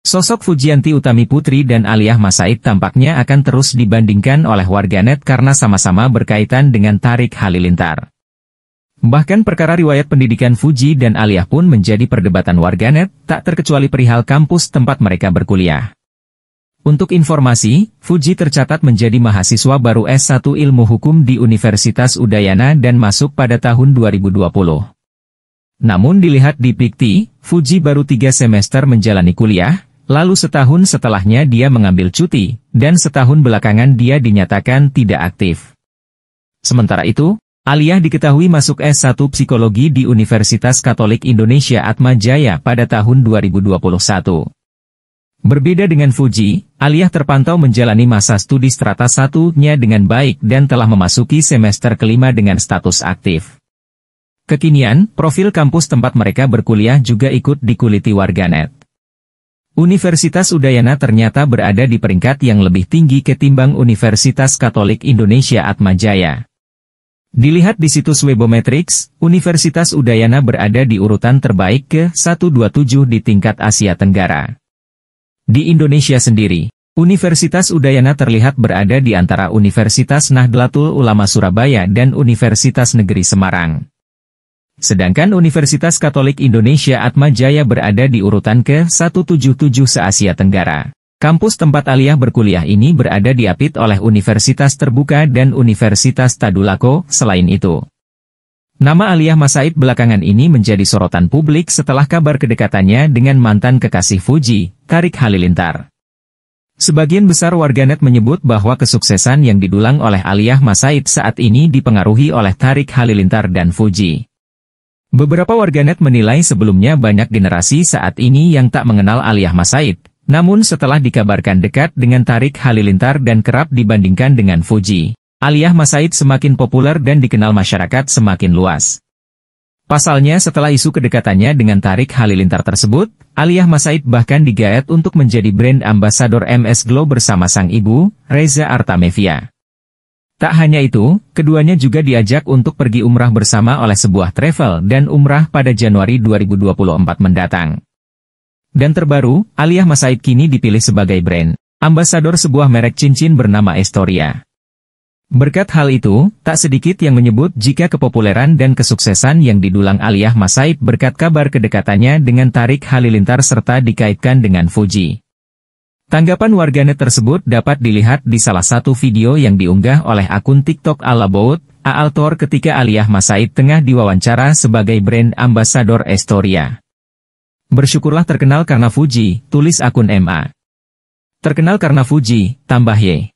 Sosok Fujianti Utami Putri dan Aliyah Masaid tampaknya akan terus dibandingkan oleh warganet karena sama-sama berkaitan dengan Tarik Halilintar. Bahkan perkara riwayat pendidikan Fuji dan Aliyah pun menjadi perdebatan warganet, tak terkecuali perihal kampus tempat mereka berkuliah. Untuk informasi, Fuji tercatat menjadi mahasiswa baru S1 Ilmu Hukum di Universitas Udayana dan masuk pada tahun 2020. Namun dilihat di Pikti, Fuji baru tiga semester menjalani kuliah, Lalu setahun setelahnya dia mengambil cuti, dan setahun belakangan dia dinyatakan tidak aktif. Sementara itu, Aliyah diketahui masuk S1 Psikologi di Universitas Katolik Indonesia Atma Jaya pada tahun 2021. Berbeda dengan Fuji, Aliyah terpantau menjalani masa studi strata satunya dengan baik dan telah memasuki semester kelima dengan status aktif. Kekinian, profil kampus tempat mereka berkuliah juga ikut dikuliti warganet. Universitas Udayana ternyata berada di peringkat yang lebih tinggi ketimbang Universitas Katolik Indonesia Atmajaya. Dilihat di situs Webometrics, Universitas Udayana berada di urutan terbaik ke-127 di tingkat Asia Tenggara. Di Indonesia sendiri, Universitas Udayana terlihat berada di antara Universitas Nahdlatul Ulama Surabaya dan Universitas Negeri Semarang. Sedangkan Universitas Katolik Indonesia Atma Jaya berada di urutan ke-177 se-Asia Tenggara. Kampus tempat Aliyah berkuliah ini berada diapit oleh Universitas Terbuka dan Universitas Tadulako, selain itu. Nama Aliyah Masaid belakangan ini menjadi sorotan publik setelah kabar kedekatannya dengan mantan kekasih Fuji, Tarik Halilintar. Sebagian besar warganet menyebut bahwa kesuksesan yang didulang oleh Aliyah Masaid saat ini dipengaruhi oleh Tarik Halilintar dan Fuji. Beberapa warganet menilai sebelumnya banyak generasi saat ini yang tak mengenal Aliyah Masaid, namun setelah dikabarkan dekat dengan Tarik Halilintar dan kerap dibandingkan dengan Fuji, Aliyah Masaid semakin populer dan dikenal masyarakat semakin luas. Pasalnya setelah isu kedekatannya dengan Tarik Halilintar tersebut, Aliyah Masaid bahkan digaet untuk menjadi brand ambassador MS Glow bersama sang ibu, Reza Artamevia. Tak hanya itu, keduanya juga diajak untuk pergi umrah bersama oleh sebuah travel dan umrah pada Januari 2024 mendatang. Dan terbaru, Aliyah Masaid kini dipilih sebagai brand ambasador sebuah merek cincin bernama Estoria. Berkat hal itu, tak sedikit yang menyebut jika kepopuleran dan kesuksesan yang didulang Aliyah Masaid berkat kabar kedekatannya dengan Tarik Halilintar serta dikaitkan dengan Fuji. Tanggapan warganet tersebut dapat dilihat di salah satu video yang diunggah oleh akun TikTok Alabout, Aaltor ketika Aliyah Masaid tengah diwawancara sebagai brand ambassador Estoria. Bersyukurlah terkenal karena Fuji, tulis akun MA. Terkenal karena Fuji, tambah Y.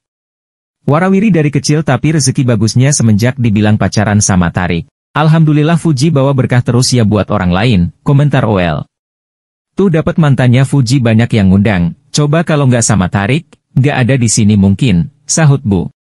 Warawiri dari kecil tapi rezeki bagusnya semenjak dibilang pacaran sama Tarik. Alhamdulillah Fuji bawa berkah terus ya buat orang lain, komentar OL. Tuh dapat mantannya Fuji banyak yang ngundang, Coba kalau nggak sama tarik, nggak ada di sini mungkin, sahut Bu.